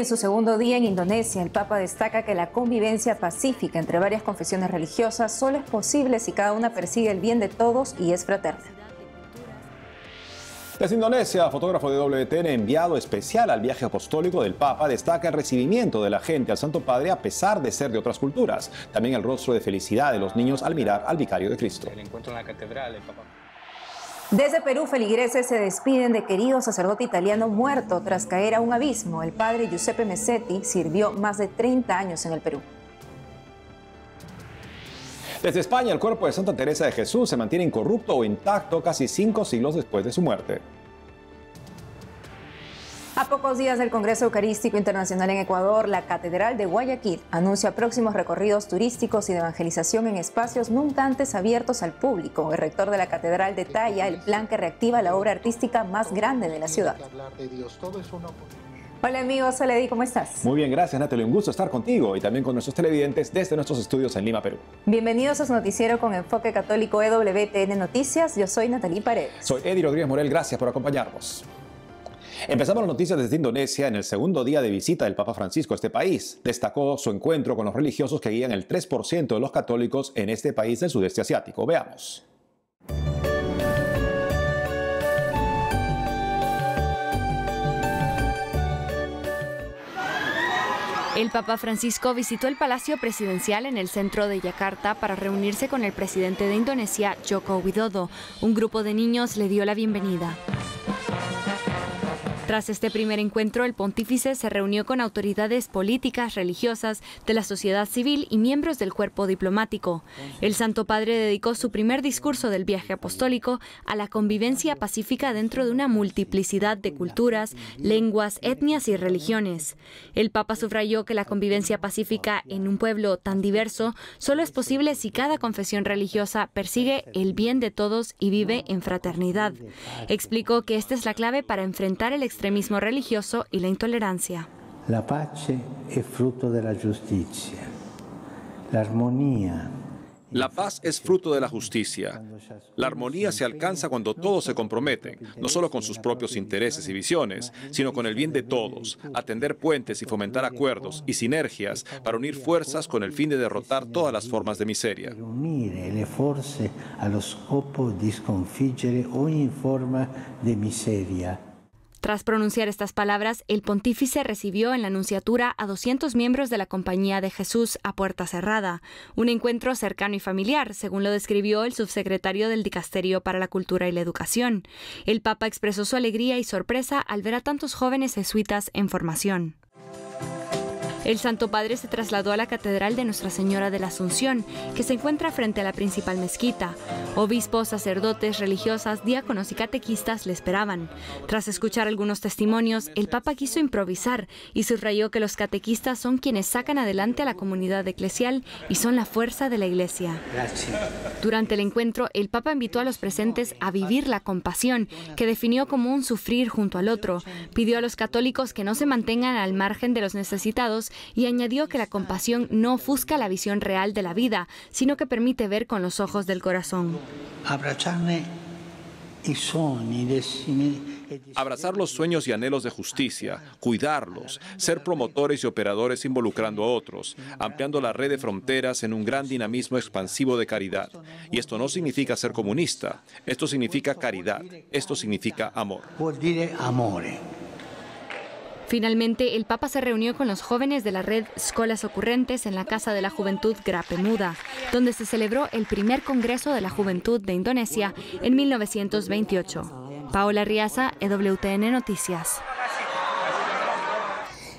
en su segundo día en Indonesia, el Papa destaca que la convivencia pacífica entre varias confesiones religiosas solo es posible si cada una persigue el bien de todos y es fraterna. Desde Indonesia, fotógrafo de WTN enviado especial al viaje apostólico del Papa destaca el recibimiento de la gente al Santo Padre a pesar de ser de otras culturas. También el rostro de felicidad de los niños al mirar al Vicario de Cristo. El encuentro en la catedral, el Papa. Desde Perú, feligreses se despiden de querido sacerdote italiano muerto tras caer a un abismo. El padre Giuseppe Messetti sirvió más de 30 años en el Perú. Desde España, el cuerpo de Santa Teresa de Jesús se mantiene incorrupto o intacto casi cinco siglos después de su muerte. A pocos días del Congreso Eucarístico Internacional en Ecuador, la Catedral de Guayaquil anuncia próximos recorridos turísticos y de evangelización en espacios nunca antes abiertos al público. El rector de la Catedral detalla el plan que reactiva la obra artística más grande de la ciudad. Hola amigos, hola Eddie, ¿cómo estás? Muy bien, gracias Natalie, un gusto estar contigo y también con nuestros televidentes desde nuestros estudios en Lima, Perú. Bienvenidos a su noticiero con enfoque católico EWTN Noticias, yo soy Natalie Paredes. Soy Eddie Rodríguez Morel, gracias por acompañarnos. Empezamos las noticias desde Indonesia en el segundo día de visita del Papa Francisco a este país. Destacó su encuentro con los religiosos que guían el 3% de los católicos en este país del sudeste asiático. Veamos. El Papa Francisco visitó el Palacio Presidencial en el centro de Yakarta para reunirse con el presidente de Indonesia, Joko Widodo. Un grupo de niños le dio la bienvenida. Tras este primer encuentro, el pontífice se reunió con autoridades políticas, religiosas, de la sociedad civil y miembros del cuerpo diplomático. El Santo Padre dedicó su primer discurso del viaje apostólico a la convivencia pacífica dentro de una multiplicidad de culturas, lenguas, etnias y religiones. El Papa subrayó que la convivencia pacífica en un pueblo tan diverso solo es posible si cada confesión religiosa persigue el bien de todos y vive en fraternidad. Explicó que esta es la clave para enfrentar el religioso y la intolerancia. La paz es fruto de la justicia. La armonía se alcanza cuando todos se comprometen, no solo con sus propios intereses y visiones, sino con el bien de todos, atender puentes y fomentar acuerdos y sinergias para unir fuerzas con el fin de derrotar todas las formas de miseria. Tras pronunciar estas palabras, el pontífice recibió en la Nunciatura a 200 miembros de la Compañía de Jesús a puerta cerrada, un encuentro cercano y familiar, según lo describió el subsecretario del Dicasterio para la Cultura y la Educación. El Papa expresó su alegría y sorpresa al ver a tantos jóvenes jesuitas en formación. El Santo Padre se trasladó a la Catedral de Nuestra Señora de la Asunción, que se encuentra frente a la principal mezquita. Obispos, sacerdotes, religiosas, diáconos y catequistas le esperaban. Tras escuchar algunos testimonios, el Papa quiso improvisar y subrayó que los catequistas son quienes sacan adelante a la comunidad eclesial y son la fuerza de la Iglesia. Durante el encuentro, el Papa invitó a los presentes a vivir la compasión, que definió como un sufrir junto al otro. Pidió a los católicos que no se mantengan al margen de los necesitados y añadió que la compasión no ofusca la visión real de la vida, sino que permite ver con los ojos del corazón. Eh, Abrazar los sueños y anhelos de justicia, cuidarlos, ser promotores y operadores involucrando a otros, ampliando la red de fronteras en un gran dinamismo expansivo de caridad. Y esto no significa ser comunista, esto significa caridad, esto significa amor. Finalmente, el Papa se reunió con los jóvenes de la red Escolas Ocurrentes en la Casa de la Juventud Grapemuda, donde se celebró el primer Congreso de la Juventud de Indonesia en 1928. Paola Riaza, EWTN Noticias.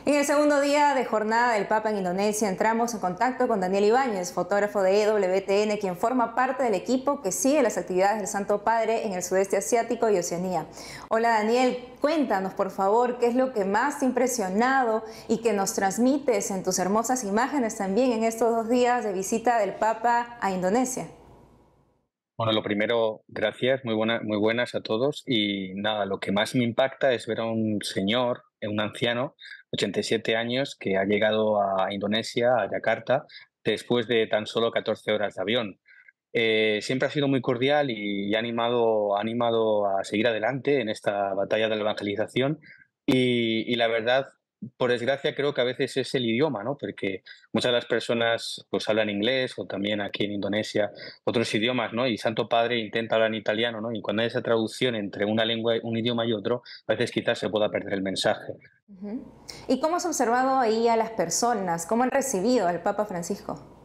En el segundo día de jornada del Papa en Indonesia entramos en contacto con Daniel Ibáñez, fotógrafo de EWTN, quien forma parte del equipo que sigue las actividades del Santo Padre en el sudeste asiático y Oceanía. Hola Daniel, cuéntanos por favor qué es lo que más te ha impresionado y que nos transmites en tus hermosas imágenes también en estos dos días de visita del Papa a Indonesia. Bueno, lo primero, gracias, muy, muy buenas a todos. Y nada, lo que más me impacta es ver a un señor, un anciano, 87 años, que ha llegado a Indonesia, a Yakarta, después de tan solo 14 horas de avión. Eh, siempre ha sido muy cordial y ha animado, animado a seguir adelante en esta batalla de la evangelización y la verdad por desgracia, creo que a veces es el idioma, ¿no? Porque muchas de las personas pues hablan inglés o también aquí en Indonesia otros idiomas, ¿no? Y Santo Padre intenta hablar en italiano, ¿no? Y cuando hay esa traducción entre una lengua, un idioma y otro, a veces quizás se pueda perder el mensaje. ¿Y cómo has observado ahí a las personas? ¿Cómo han recibido al Papa Francisco?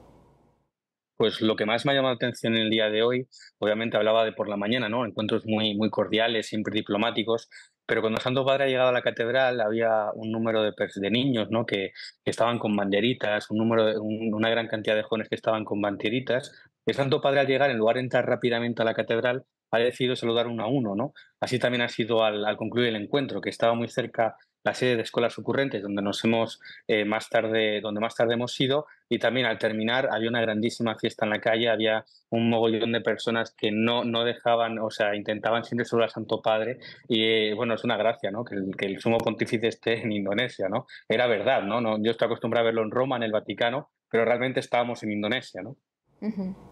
pues lo que más me ha llamado la atención en el día de hoy, obviamente hablaba de por la mañana, ¿no? Encuentros muy, muy cordiales, siempre diplomáticos, pero cuando Santo Padre ha llegado a la catedral había un número de, niños ¿no? que, estaban con banderitas, un número de, una gran cantidad de jóvenes que estaban con banderitas. El Santo Padre al llegar, en lugar de entrar rápidamente a la catedral, ha decidido saludar uno a uno, ¿no? Así también ha sido al, concluir el encuentro, que estaba muy cerca la sede de escuelas ocurrentes, donde nos hemos eh, más tarde, donde más tarde hemos ido, y también al terminar había una grandísima fiesta en la calle, había un mogollón de personas que no, no dejaban, o sea, intentaban siempre saludar al Santo Padre, y eh, bueno, es una gracia, ¿no? Que el, que el, sumo pontífice esté en Indonesia, ¿no? Era verdad, ¿no? ¿no? Yo estoy acostumbrado a verlo en Roma, en el Vaticano, pero realmente estábamos en Indonesia, ¿no?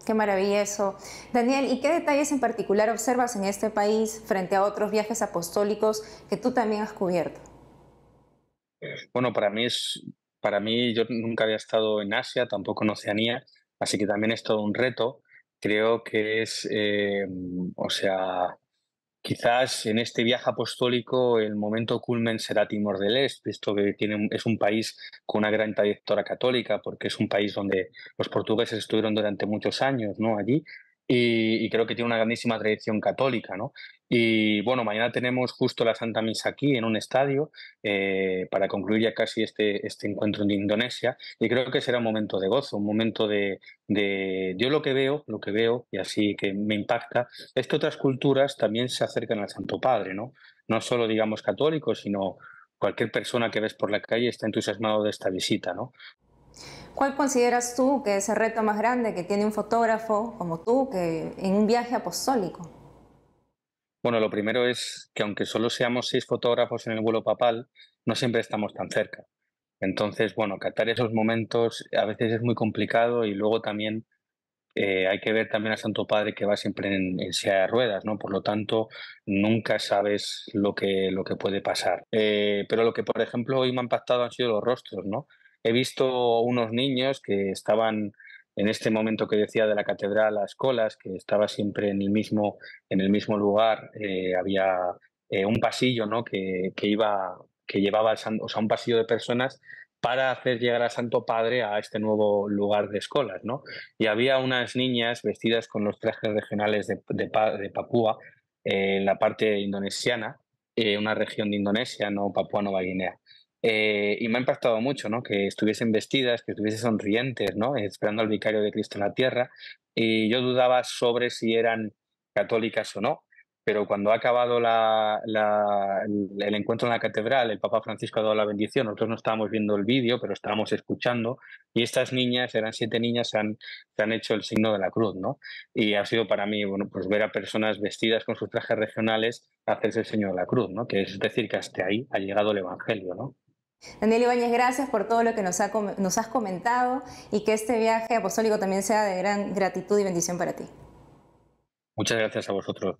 Qué maravilloso. Daniel, ¿y qué detalles en particular observas en este país frente a otros viajes apostólicos que tú también has cubierto? Bueno, para mí es para mí yo nunca había estado en Asia, tampoco en Oceanía, así que también es todo un reto. Creo que es, eh, o sea, Quizás en este viaje apostólico el momento culmen será Timor del Este, visto que tiene, es un país con una gran trayectoria católica, porque es un país donde los portugueses estuvieron durante muchos años ¿no? allí, y, creo que tiene una grandísima tradición católica, ¿no? Y bueno, mañana tenemos justo la Santa Misa aquí en un estadio eh, para concluir ya casi este, este encuentro en Indonesia y creo que será un momento de gozo, un momento de, de... Yo lo que veo, lo que veo y así que me impacta es que otras culturas también se acercan al Santo Padre, ¿no? No solo digamos católicos, sino cualquier persona que ves por la calle está entusiasmado de esta visita, ¿no? ¿Cuál consideras tú que es el reto más grande que tiene un fotógrafo como tú que en un viaje apostólico? Bueno, lo primero es que aunque solo seamos seis fotógrafos en el vuelo papal, no siempre estamos tan cerca. Entonces, bueno, captar esos momentos a veces es muy complicado y luego también eh, hay que ver también a Santo Padre que va siempre en, en, silla de ruedas, ¿no? Por lo tanto, nunca sabes lo que, lo que puede pasar. Eh, pero lo que, por ejemplo, hoy me han impactado han sido los rostros, ¿no? he visto unos niños que estaban en este momento que decía de la catedral a Escolas, que estaba siempre en el mismo, en el mismo lugar, eh, había eh, un pasillo ¿no? que, iba, que llevaba al santo, o un pasillo de personas para hacer llegar al Santo Padre a este nuevo lugar de Escolas. ¿no? Y había unas niñas vestidas con los trajes regionales de, de, Papúa, eh, en la parte indonesiana, una región de Indonesia, no Papúa Nueva Guinea. Eh, y me ha impactado mucho, ¿no? Que estuviesen vestidas, que estuviesen sonrientes, ¿no? Esperando al vicario de Cristo en la tierra. Y yo dudaba sobre si eran católicas o no, pero cuando ha acabado la, el encuentro en la catedral, el Papa Francisco ha dado la bendición. Nosotros no estábamos viendo el vídeo, pero estábamos escuchando. Y estas niñas, eran siete niñas, han, se han hecho el signo de la cruz, ¿no? Y ha sido para mí, bueno, pues ver a personas vestidas con sus trajes regionales hacerse el signo de la cruz, ¿no? Que es decir, que hasta ahí ha llegado el Evangelio, ¿no? Daniel Ibáñez, gracias por todo lo que nos, has comentado y que este viaje apostólico también sea de gran gratitud y bendición para ti. Muchas gracias a vosotros.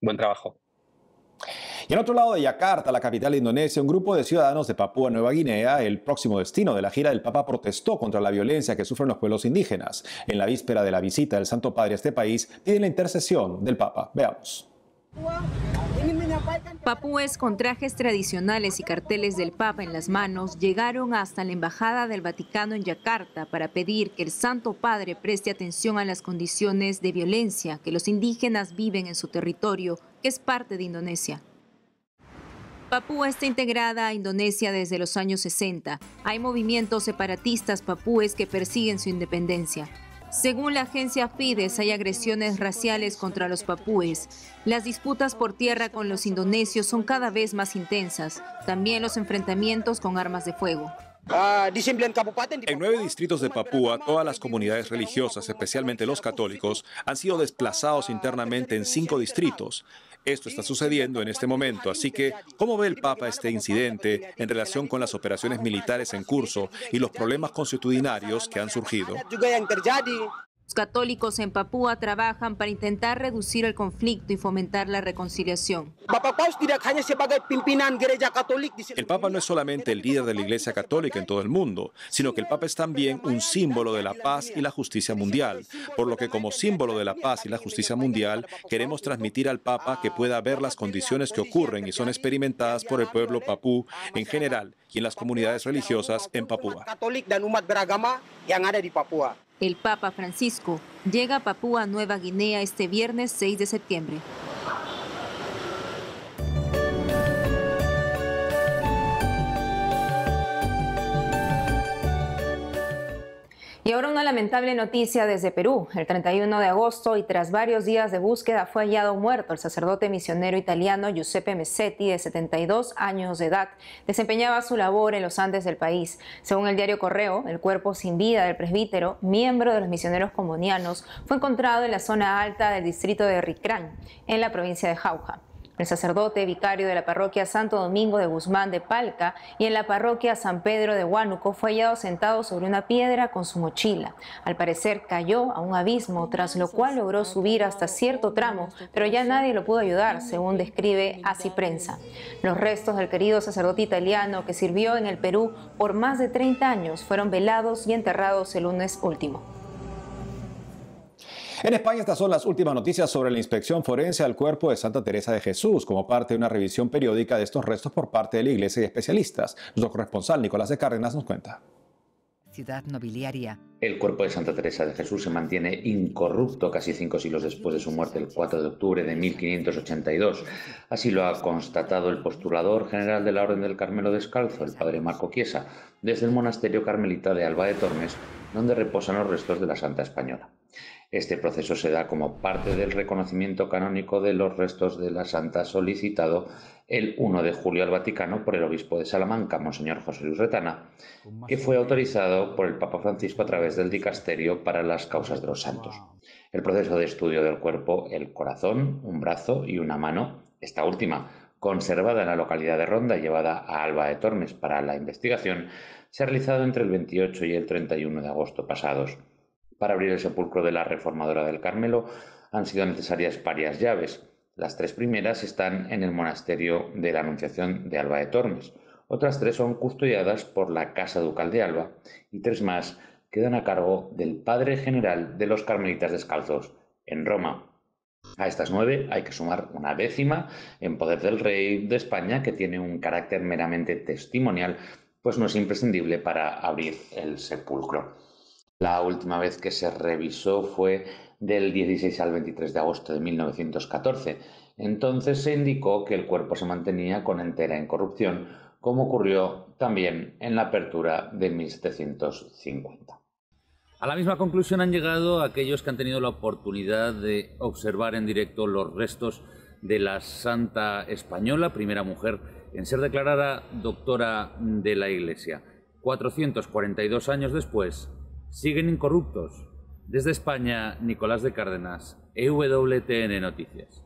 Buen trabajo. Y en otro lado de Yakarta, la capital de Indonesia, un grupo de ciudadanos de Papúa Nueva Guinea, el próximo destino de la gira del Papa, protestó contra la violencia que sufren los pueblos indígenas. En la víspera de la visita del Santo Padre a este país, piden la intercesión del Papa. Veamos. Papúes con trajes tradicionales y carteles del Papa en las manos llegaron hasta la Embajada del Vaticano en Yakarta para pedir que el Santo Padre preste atención a las condiciones de violencia que los indígenas viven en su territorio, que es parte de Indonesia. Papúa está integrada a Indonesia desde los años 60. Hay movimientos separatistas papúes que persiguen su independencia. Según la agencia Fides, hay agresiones raciales contra los papúes. Las disputas por tierra con los indonesios son cada vez más intensas. También los enfrentamientos con armas de fuego. Ah, en nueve distritos de Papúa, todas las comunidades religiosas, especialmente los católicos, han sido desplazados internamente en cinco distritos. Esto está sucediendo en este momento, así que, ¿cómo ve el Papa este incidente en relación con las operaciones militares en curso y los problemas constitucionarios que han surgido? Los católicos en Papúa trabajan para intentar reducir el conflicto y fomentar la reconciliación. El Papa no es solamente el líder de la Iglesia Católica en todo el mundo, sino que el Papa es también un símbolo de la paz y la justicia mundial, por lo que como símbolo de la paz y la justicia mundial queremos transmitir al Papa que pueda ver las condiciones que ocurren y son experimentadas por el pueblo papú en general y en las comunidades religiosas en Papúa. El Papa Francisco llega a Papúa Nueva Guinea este viernes 6 de septiembre. Y ahora una lamentable noticia desde Perú. El 31 de agosto y tras varios días de búsqueda fue hallado muerto el sacerdote misionero italiano Giuseppe Messetti, de 72 años de edad. Desempeñaba su labor en los Andes del país. Según el diario Correo, el cuerpo sin vida del presbítero, miembro de los misioneros comunianos, fue encontrado en la zona alta del distrito de Ricrán, en la provincia de Jauja el sacerdote vicario de la parroquia Santo Domingo de Guzmán de Palca y en la parroquia San Pedro de Huánuco fue hallado sentado sobre una piedra con su mochila. Al parecer cayó a un abismo, tras lo cual logró subir hasta cierto tramo, pero ya nadie lo pudo ayudar, según describe así prensa. Los restos del querido sacerdote italiano que sirvió en el Perú por más de 30 años fueron velados y enterrados el lunes último. En España estas son las últimas noticias sobre la inspección forense al cuerpo de Santa Teresa de Jesús como parte de una revisión periódica de estos restos por parte de la iglesia y especialistas. Nuestro corresponsal Nicolás de Cárdenas nos cuenta. Ciudad nobiliaria. El cuerpo de Santa Teresa de Jesús se mantiene incorrupto casi cinco siglos después de su muerte el 4 de octubre de 1582. Así lo ha constatado el postulador general de la Orden del Carmelo Descalzo, el padre Marco Chiesa, desde el monasterio carmelita de Alba de Tormes, donde reposan los restos de la Santa Española. Este proceso se da como parte del reconocimiento canónico de los restos de la santa solicitado el 1 de julio al Vaticano por el obispo de Salamanca, Monseñor José Luis Retana, que fue autorizado por el Papa Francisco a través del Dicasterio para las causas de los santos. El proceso de estudio del cuerpo, el corazón, un brazo y una mano, esta última conservada en la localidad de Ronda y llevada a Alba de Tormes para la investigación, se ha realizado entre el 28 y el 31 de agosto pasados. Para abrir el sepulcro de la reformadora del Carmelo han sido necesarias varias llaves. Las tres primeras están en el monasterio de la Anunciación de Alba de Tormes. Otras tres son custodiadas por la Casa Ducal de Alba y tres más quedan a cargo del Padre General de los Carmelitas Descalzos en Roma. A estas nueve hay que sumar una décima en poder del rey de España que tiene un carácter meramente testimonial, pues no es imprescindible para abrir el sepulcro. La última vez que se revisó fue del 16 al 23 de agosto de 1914. Entonces se indicó que el cuerpo se mantenía con entera incorrupción, como ocurrió también en la apertura de 1750. A la misma conclusión han llegado aquellos que han tenido la oportunidad de observar en directo los restos de la santa española, primera mujer en ser declarada doctora de la Iglesia. 442 años después, siguen incorruptos. Desde España, Nicolás de Cárdenas, EWTN Noticias.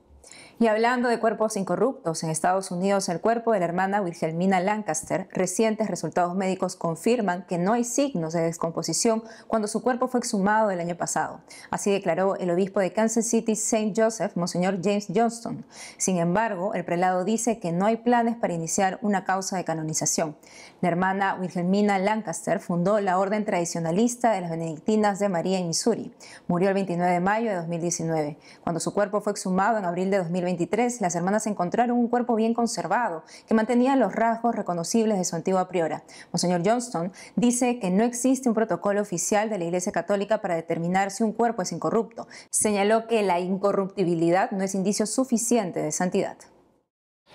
Y hablando de cuerpos incorruptos, en Estados Unidos el cuerpo de la hermana Wilhelmina Lancaster, recientes resultados médicos confirman que no hay signos de descomposición cuando su cuerpo fue exhumado el año pasado. Así declaró el obispo de Kansas City, St. Joseph, Monseñor James Johnston. Sin embargo, el prelado dice que no hay planes para iniciar una causa de canonización. La hermana Wilhelmina Lancaster fundó la Orden Tradicionalista de las Benedictinas de María en Missouri. Murió el 29 de mayo de 2019. Cuando su cuerpo fue exhumado en abril de 2020, 23, las hermanas encontraron un cuerpo bien conservado, que mantenía los rasgos reconocibles de su antigua priora. Monseñor Johnston dice que no existe un protocolo oficial de la Iglesia Católica para determinar si un cuerpo es incorrupto. Señaló que la incorruptibilidad no es indicio suficiente de santidad.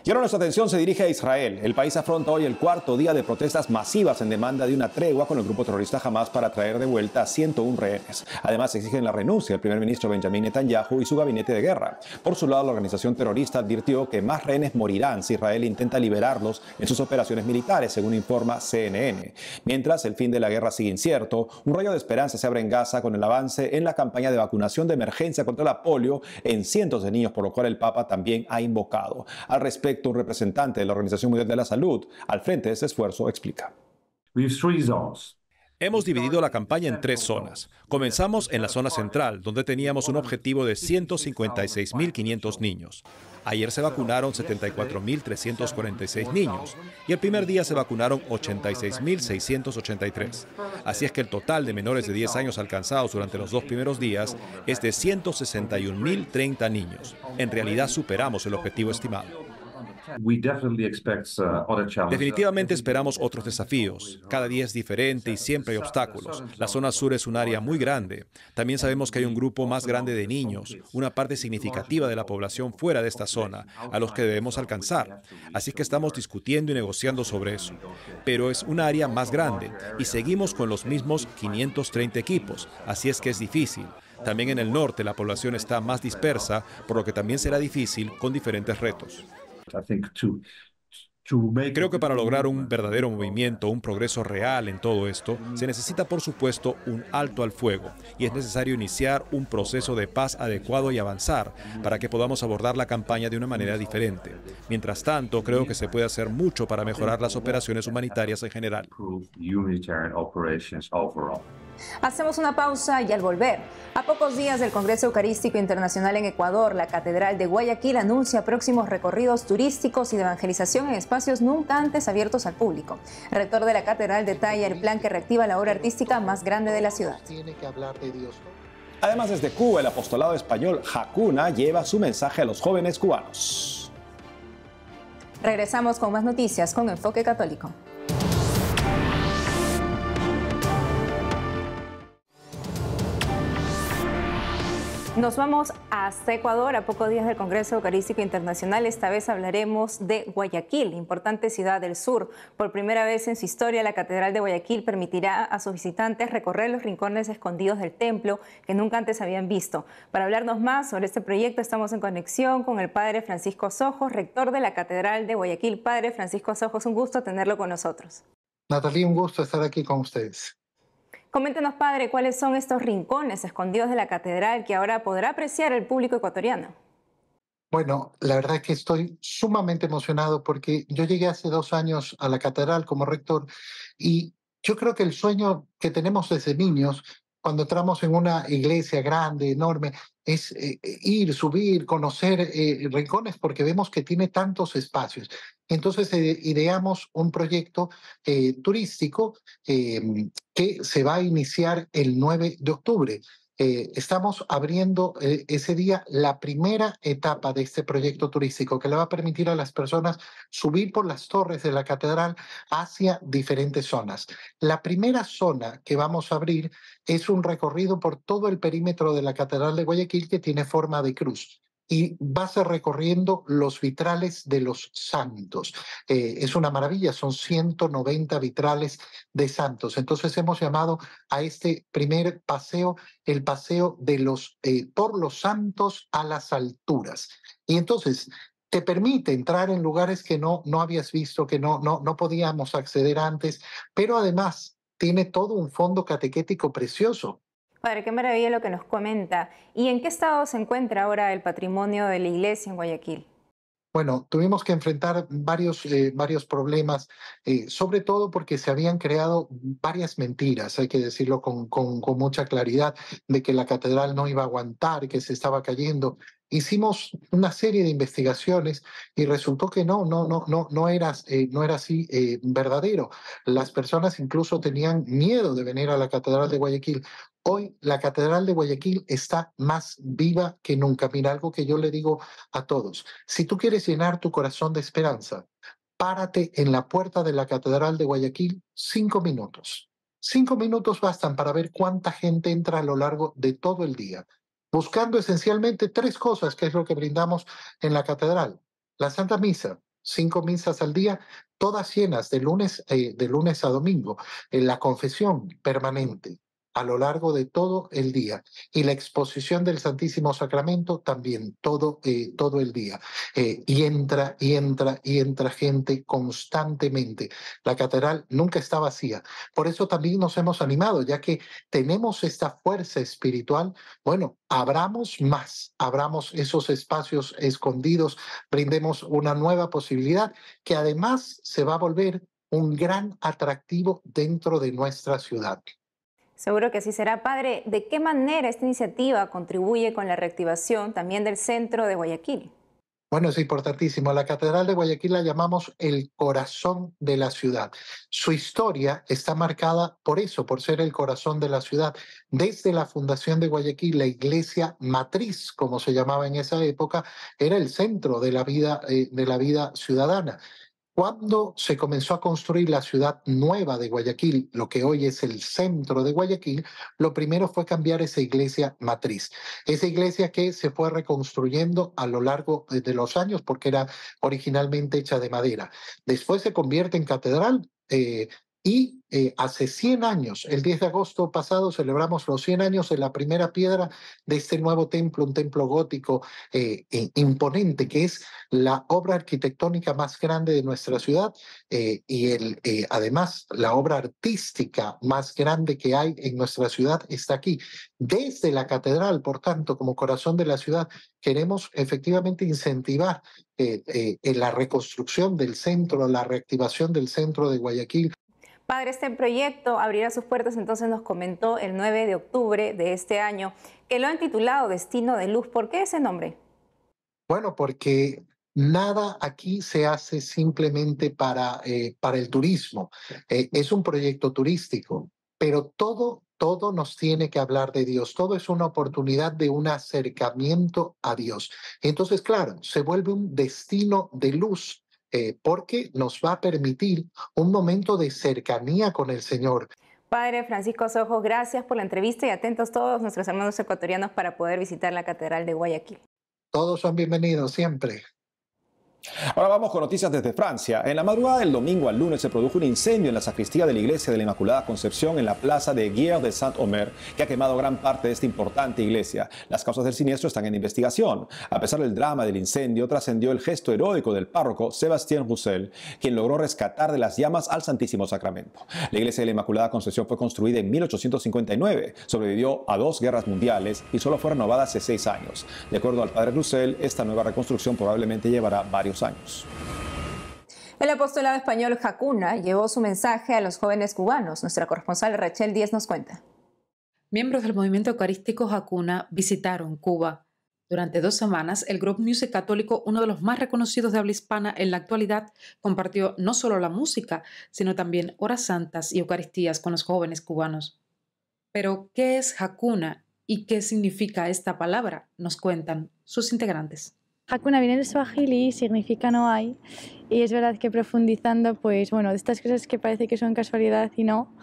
Y ahora nuestra atención se dirige a Israel. El país afronta hoy el cuarto día de protestas masivas en demanda de una tregua con el grupo terrorista Hamas para traer de vuelta a 101 rehenes. Además, exigen la renuncia del primer ministro Benjamin Netanyahu y su gabinete de guerra. Por su lado, la organización terrorista advirtió que más rehenes morirán si Israel intenta liberarlos en sus operaciones militares, según informa CNN. Mientras el fin de la guerra sigue incierto, un rayo de esperanza se abre en Gaza con el avance en la campaña de vacunación de emergencia contra la polio en cientos de niños, por lo cual el Papa también ha invocado. Al respecto, respecto un representante de la Organización Mundial de la Salud al frente de este esfuerzo explica. Hemos dividido la campaña en tres zonas. Comenzamos en la zona central, donde teníamos un objetivo de 156.500 niños. Ayer se vacunaron 74.346 niños y el primer día se vacunaron 86.683. Así es que el total de menores de 10 años alcanzados durante los dos primeros días es de 161.030 niños. En realidad superamos el objetivo estimado. Uh, Definitivamente esperamos otros desafíos. Cada día es diferente y siempre hay obstáculos. La zona sur es un área muy grande. También sabemos que hay un grupo más grande de niños, una parte significativa de la población fuera de esta zona, a los que debemos alcanzar. Así que estamos discutiendo y negociando sobre eso. Pero es un área más grande y seguimos con los mismos 530 equipos, así es que es difícil. También en el norte la población está más dispersa, por lo que también será difícil con diferentes retos. Creo que para lograr un verdadero movimiento, un progreso real en todo esto, se necesita por supuesto un alto al fuego y es necesario iniciar un proceso de paz adecuado y avanzar para que podamos abordar la campaña de una manera diferente. Mientras tanto, creo que se puede hacer mucho para mejorar las operaciones humanitarias en general. Hacemos una pausa y al volver, a pocos días del Congreso Eucarístico Internacional en Ecuador, la Catedral de Guayaquil anuncia próximos recorridos turísticos y de evangelización en espacios nunca antes abiertos al público. El rector de la Catedral detalla el plan que reactiva la obra artística más grande de la ciudad. Además, desde Cuba, el apostolado español Jacuna lleva su mensaje a los jóvenes cubanos. Regresamos con más noticias con Enfoque Católico. Nos vamos hasta Ecuador a pocos días del Congreso Eucarístico Internacional. Esta vez hablaremos de Guayaquil, importante ciudad del sur. Por primera vez en su historia, la Catedral de Guayaquil permitirá a sus visitantes recorrer los rincones escondidos del templo que nunca antes habían visto. Para hablarnos más sobre este proyecto, estamos en conexión con el padre Francisco Sojos, rector de la Catedral de Guayaquil. Padre Francisco Sojos, un gusto tenerlo con nosotros. Natalia, un gusto estar aquí con ustedes. Coméntenos, padre, cuáles son estos rincones escondidos de la catedral que ahora podrá apreciar el público ecuatoriano. Bueno, la verdad es que estoy sumamente emocionado porque yo llegué hace dos años a la catedral como rector y yo creo que el sueño que tenemos desde niños, cuando entramos en una iglesia grande, enorme, es eh, ir, subir, conocer eh, rincones porque vemos que tiene tantos espacios. Entonces eh, ideamos un proyecto turístico se va a iniciar el 9 de octubre. Eh, estamos abriendo eh, ese día la primera etapa de este proyecto turístico que le va a permitir a las personas subir por las torres de la catedral hacia diferentes zonas. La primera zona que vamos a abrir es un recorrido por todo el perímetro de la catedral de Guayaquil que tiene forma de cruz y vas recorriendo los vitrales de los santos. Eh, es una maravilla, son 190 vitrales de santos. Entonces hemos llamado a este primer paseo el paseo de los, eh, por los santos a las alturas. Y entonces te permite entrar en lugares que no, no habías visto, que no, no, no podíamos acceder antes, pero además tiene todo un fondo catequético precioso Padre, qué maravilla lo que nos comenta. ¿Y en qué estado se encuentra ahora el patrimonio de la iglesia en Guayaquil? Bueno, tuvimos que enfrentar varios, eh, varios problemas, eh, sobre todo porque se habían creado varias mentiras, hay que decirlo con, mucha claridad, de que la catedral no iba a aguantar, que se estaba cayendo. Hicimos una serie de investigaciones y resultó que no, no, no, no, no eh, no era así verdadero. Las personas incluso tenían miedo de venir a la catedral de Guayaquil Hoy la Catedral de Guayaquil está más viva que nunca. Mira, algo que yo le digo a todos. Si tú quieres llenar tu corazón de esperanza, párate en la puerta de la Catedral de Guayaquil cinco minutos. Cinco minutos bastan para ver cuánta gente entra a lo largo de todo el día, buscando esencialmente tres cosas, que es lo que brindamos en la Catedral. La Santa Misa, cinco misas al día, todas llenas de lunes, eh, de lunes a domingo, en eh, la confesión permanente, a lo largo de todo el día y la exposición del Santísimo Sacramento también todo, eh, todo el día. Eh, y entra y entra y entra gente constantemente. La catedral nunca está vacía. Por eso también nos hemos animado, ya que tenemos esta fuerza espiritual, bueno, abramos más, abramos esos espacios escondidos, brindemos una nueva posibilidad que además se va a volver un gran atractivo dentro de nuestra ciudad. Seguro que así será. Padre, ¿de qué manera esta iniciativa contribuye con la reactivación también del centro de Guayaquil? Bueno, es importantísimo. La Catedral de Guayaquil la llamamos el corazón de la ciudad. Su historia está marcada por eso, por ser el corazón de la ciudad. Desde la fundación de Guayaquil, la iglesia matriz, como se llamaba en esa época, era el centro de la vida, eh, de la vida ciudadana. Cuando se comenzó a construir la ciudad nueva de Guayaquil, lo que hoy es el centro de Guayaquil, lo primero fue cambiar esa iglesia matriz. Esa iglesia que se fue reconstruyendo a lo largo de los años porque era originalmente hecha de madera. Después se convierte en catedral eh, y eh, hace 100 años, el 10 de agosto pasado, celebramos los 100 años de la primera piedra de este nuevo templo, un templo gótico eh, imponente, que es la obra arquitectónica más grande de nuestra ciudad eh, y el, además la obra artística más grande que hay en nuestra ciudad está aquí. Desde la catedral, por tanto, como corazón de la ciudad, queremos efectivamente incentivar la reconstrucción del centro, la reactivación del centro de Guayaquil Padre, este proyecto abrirá sus puertas, entonces nos comentó el 9 de octubre de este año, que lo han titulado Destino de Luz. ¿Por qué ese nombre? Bueno, porque nada aquí se hace simplemente para, eh, para el turismo. Eh, es un proyecto turístico, pero todo, todo nos tiene que hablar de Dios. Todo es una oportunidad de un acercamiento a Dios. Entonces, claro, se vuelve un destino de luz eh, porque nos va a permitir un momento de cercanía con el Señor. Padre Francisco Sojo, gracias por la entrevista y atentos todos nuestros hermanos ecuatorianos para poder visitar la Catedral de Guayaquil. Todos son bienvenidos siempre. Ahora vamos con noticias desde Francia. En la madrugada del domingo al lunes se produjo un incendio en la sacristía de la Iglesia de la Inmaculada Concepción en la plaza de Guerre de Saint-Omer, que ha quemado gran parte de esta importante iglesia. Las causas del siniestro están en investigación. A pesar del drama del incendio, trascendió el gesto heroico del párroco Sébastien Roussel, quien logró rescatar de las llamas al Santísimo Sacramento. La Iglesia de la Inmaculada Concepción fue construida en 1859, sobrevivió a dos guerras mundiales y solo fue renovada hace seis años. De acuerdo al padre Roussel, esta nueva reconstrucción probablemente llevará varios años. El apostolado español Jacuna llevó su mensaje a los jóvenes cubanos. Nuestra corresponsal Rachel Díez nos cuenta. Miembros del movimiento eucarístico Jacuna visitaron Cuba. Durante dos semanas, el Group Music Católico, uno de los más reconocidos de habla hispana en la actualidad, compartió no solo la música, sino también horas santas y eucaristías con los jóvenes cubanos. Pero, ¿qué es Jacuna y qué significa esta palabra? Nos cuentan sus integrantes. Hakuna viene del swahili, significa no hay. Y es verdad que profundizando, pues bueno, de estas cosas que parece que son casualidad y no,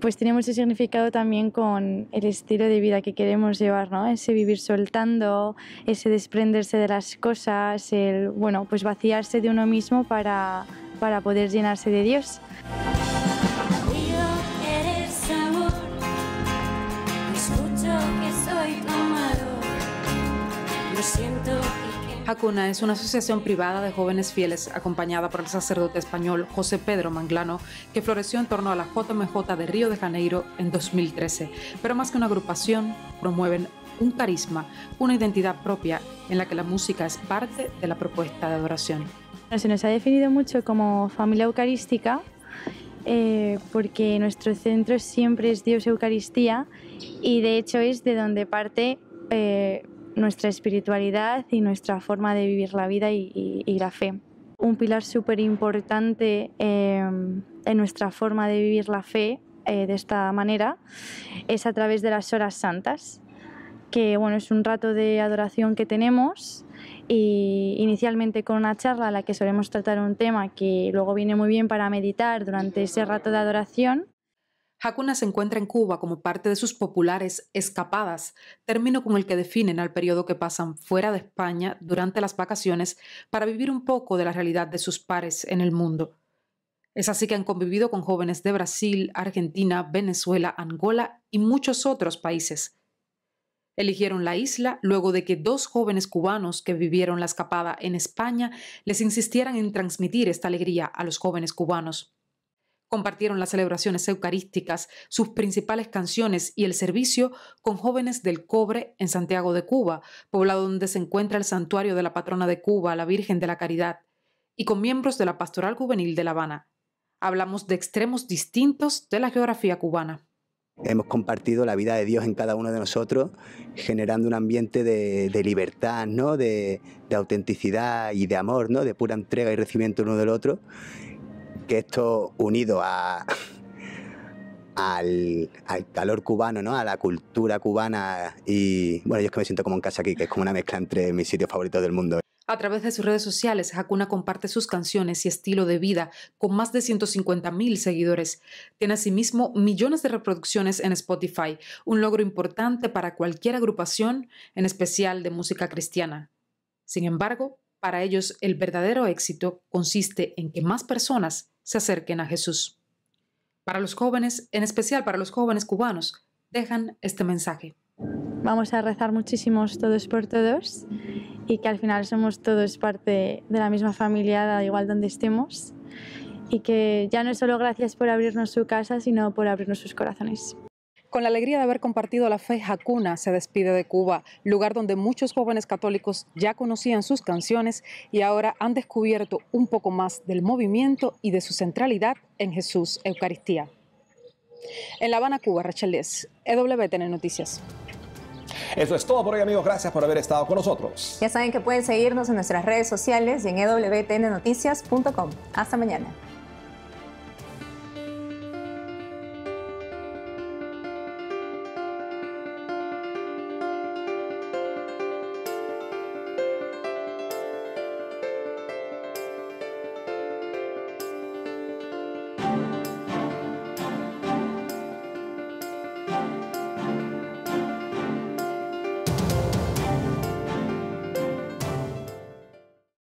pues tenemos mucho significado también con el estilo de vida que queremos llevar, ¿no? Ese vivir soltando, ese desprenderse de las cosas, el, bueno, pues vaciarse de uno mismo para, para poder llenarse de Dios. Hakuna es una asociación privada de jóvenes fieles acompañada por el sacerdote español José Pedro Manglano, que floreció en torno a la JMJ de Río de Janeiro en 2013. Pero más que una agrupación, promueven un carisma, una identidad propia en la que la música es parte de la propuesta de adoración. Se nos ha definido mucho como familia eucarística eh, porque nuestro centro siempre es Dios Eucaristía y de hecho es de donde parte eh, nuestra espiritualidad y nuestra forma de vivir la vida y, la fe. Un pilar súper importante em, en nuestra forma de vivir la fe eh, de esta manera es a través de las horas santas, que bueno, es un rato de adoración que tenemos y inicialmente con una charla a la que solemos tratar un tema que luego viene muy bien para meditar durante ese rato de adoración Hakuna se encuentra en Cuba como parte de sus populares escapadas, término con el que definen al periodo que pasan fuera de España durante las vacaciones para vivir un poco de la realidad de sus pares en el mundo. Es así que han convivido con jóvenes de Brasil, Argentina, Venezuela, Angola y muchos otros países. Eligieron la isla luego de que dos jóvenes cubanos que vivieron la escapada en España les insistieran en transmitir esta alegría a los jóvenes cubanos. Compartieron las celebraciones eucarísticas, sus principales canciones y el servicio con jóvenes del cobre en Santiago de Cuba, poblado donde se encuentra el santuario de la patrona de Cuba, la Virgen de la Caridad, y con miembros de la Pastoral Juvenil de La Habana. Hablamos de extremos distintos de la geografía cubana. Hemos compartido la vida de Dios en cada uno de nosotros, generando un ambiente de, libertad, ¿no? de, autenticidad y de amor, ¿no? de pura entrega y recibimiento uno del otro que esto unido al, calor cubano, ¿no? A la cultura cubana y bueno, yo es que me siento como en casa aquí, que es como una mezcla entre mis sitios favoritos del mundo. A través de sus redes sociales, Hakuna comparte sus canciones y estilo de vida con más de 150.000 seguidores. Tiene asimismo millones de reproducciones en Spotify, un logro importante para cualquier agrupación, en especial de música cristiana. Sin embargo, para ellos el verdadero éxito consiste en que más personas se acerquen a Jesús. Para los jóvenes, en especial para los jóvenes cubanos, dejan este mensaje. Vamos a rezar muchísimos todos por todos y que al final somos todos parte de la misma familia, da igual donde estemos, y que ya no es solo gracias por abrirnos su casa, sino por abrirnos sus corazones. Con la alegría de haber compartido la fe, jacuna se despide de Cuba, lugar donde muchos jóvenes católicos ya conocían sus canciones y ahora han descubierto un poco más del movimiento y de su centralidad en Jesús Eucaristía. En La Habana, Cuba, Rachel Díez, EWTN Noticias. Eso es todo por hoy, amigos. Gracias por haber estado con nosotros. Ya saben que pueden seguirnos en nuestras redes sociales y en ewtnnoticias.com. Hasta mañana.